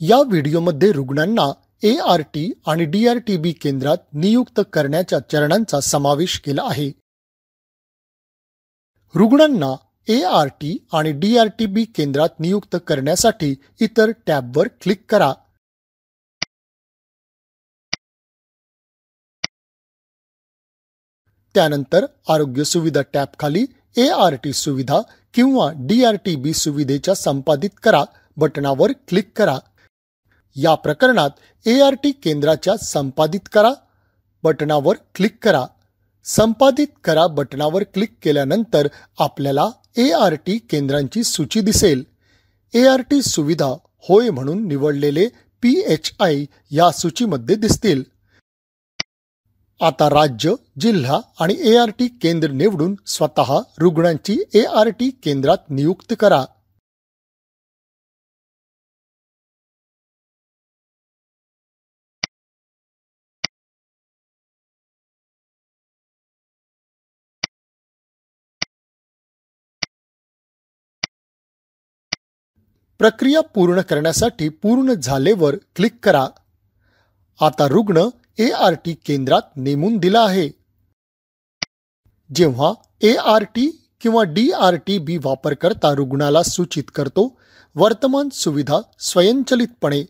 या व्हिडिओमध्ये रुग्णांना ए आर टी आणि डी आर टी बी केंद्रात नियुक्त करण्याच्या चरणांचा समावेश केला आहे रुग्णांना ए आर टी आणि डी आर टी बी केंद्रात नियुक्त करण्यासाठी इतर टॅबवर क्लिक करा त्यानंतर आरोग्य सुविधा टॅब खाली ए आर टी सुविधा किंवा डी आर टी बी सुविधेच्या संपादित करा बटणावर क्लिक करा या प्रकरणात ए आर टी केंद्राच्या संपादित करा बटणावर क्लिक करा संपादित करा बटणावर क्लिक केल्यानंतर आपल्याला ए आर टी केंद्रांची सूची दिसेल ए आर टी सुविधा होय म्हणून निवडलेले पी एच आय या सूचीमध्ये दिसतील आता राज्य जिल्हा आणि ए आर टी केंद्र निवडून स्वतः रुग्णांची ए आर टी केंद्रात नियुक्त करा प्रक्रिया पूर्ण करण्यासाठी पूर्ण झालेवर क्लिक करा आता रुग्ण ए आर टी केंद्रात नेमून दिला आहे जेव्हा ए आर टी किंवा डी आर टी बी वापरकर्ता रुग्णाला सूचित करतो वर्तमान सुविधा स्वयंचलितपणे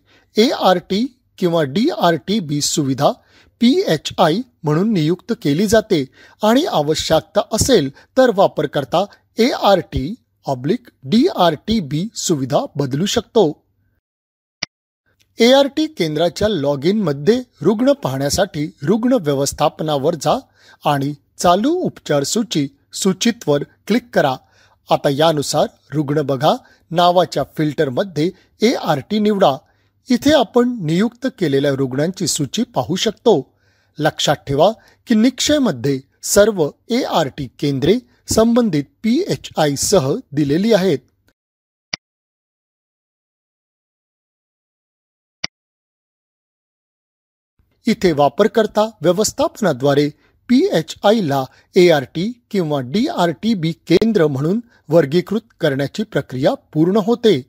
ए आर टी किंवा डी आर टी बी सुविधा पी एच आय म्हणून नियुक्त केली जाते आणि आवश्यकता असेल तर वापरकर्ता A R T oblique D R T B सुविधा बदलू शकतो ए आर टी केंद्राच्या लॉग इनमध्ये रुग्ण पाहण्यासाठी रुग्ण व्यवस्थापनावर जा आणि चालू उपचार सूची सूचितवर क्लिक करा आता यानुसार रुग्ण बघा नावाच्या फिल्टरमध्ये ए आर टी निवडा इथे आपण नियुक्त केलेल्या रुग्णांची सूची पाहू शकतो लक्षात ठेवा की निक्षयमध्ये सर्व ए आर टी केंद्रे संबंधित पी एच सह दिलेली आहेत इथे वापरकर्ता व्यवस्थापनाद्वारे पी एच ला ए आर टी किंवा डी आर टी बी केंद्र म्हणून वर्गीकृत करण्याची प्रक्रिया पूर्ण होते